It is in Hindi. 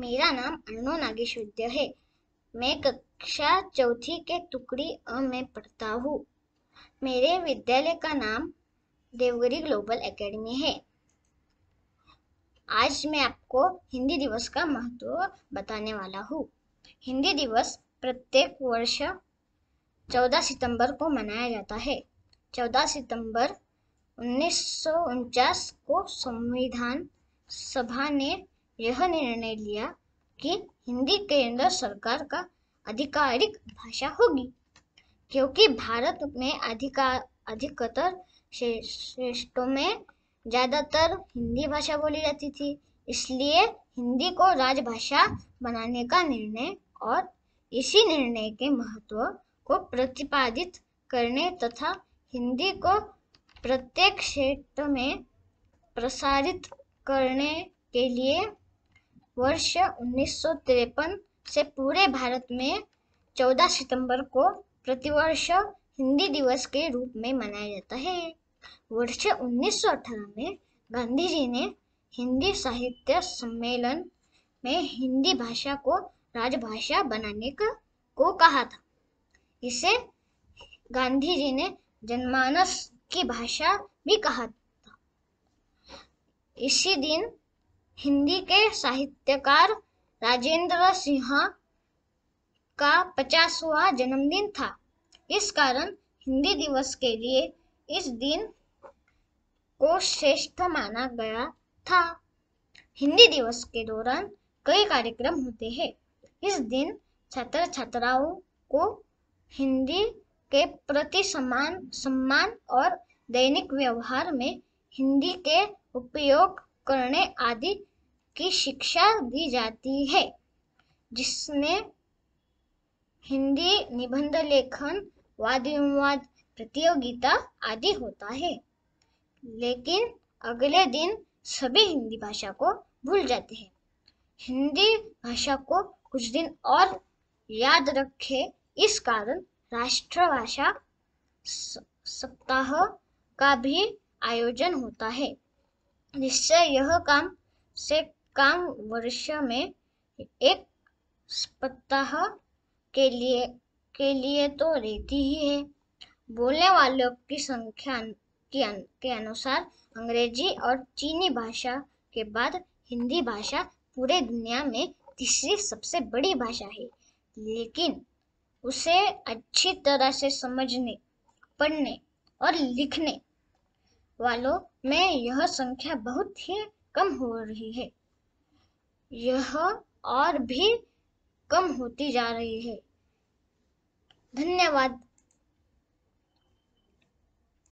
मेरा नाम अर्णो नागेश्वर्य है मैं कक्षा चौथी के टुकड़ी अ में पढ़ता हूँ मेरे विद्यालय का नाम देवगिरी ग्लोबल एकेडमी है आज मैं आपको हिंदी दिवस का महत्व बताने वाला हूँ हिंदी दिवस प्रत्येक वर्ष 14 सितंबर को मनाया जाता है 14 सितंबर उन्नीस को संविधान सभा ने यह निर्णय लिया कि हिंदी केंद्र सरकार का आधिकारिक भाषा होगी क्योंकि भारत में अधिकार अधिकतर श्रेष्ठों में ज़्यादातर हिंदी भाषा बोली जाती थी इसलिए हिंदी को राजभाषा बनाने का निर्णय और इसी निर्णय के महत्व को प्रतिपादित करने तथा हिंदी को प्रत्येक क्षेत्र में प्रसारित करने के लिए वर्ष उन्नीस से पूरे भारत में 14 सितंबर को प्रतिवर्ष हिंदी दिवस के रूप में मनाया जाता है वर्ष उन्नीस में गांधी जी ने हिंदी साहित्य सम्मेलन में हिंदी भाषा को राजभाषा बनाने का को कहा था इसे गांधी जी ने जनमानस की भाषा भी कहा था इसी दिन हिंदी के साहित्यकार राजेंद्र सिंह का पचासवा जन्मदिन था इस कारण हिंदी दिवस के लिए इस दिन को श्रेष्ठ माना गया था हिंदी दिवस के दौरान कई कार्यक्रम होते हैं इस दिन छात्र छात्राओं को हिंदी के प्रति समान सम्मान और दैनिक व्यवहार में हिंदी के उपयोग करने आदि की शिक्षा दी जाती है जिसमें हिंदी निबंध लेखन वाद विवाद प्रतियोगिता आदि होता है लेकिन अगले दिन सभी हिंदी भाषा को भूल जाते हैं हिंदी भाषा को कुछ दिन और याद रखे इस कारण राष्ट्रभाषा सप्ताह का भी आयोजन होता है जिससे यह काम से काम वर्ष में एक सप्ताह के लिए के लिए तो रहती ही है बोलने वालों की संख्या के अनुसार अंग्रेजी और चीनी भाषा के बाद हिंदी भाषा पूरे दुनिया में तीसरी सबसे बड़ी भाषा है लेकिन उसे अच्छी तरह से समझने पढ़ने और लिखने वालों में यह संख्या बहुत ही कम हो रही है यह और भी कम होती जा रही है धन्यवाद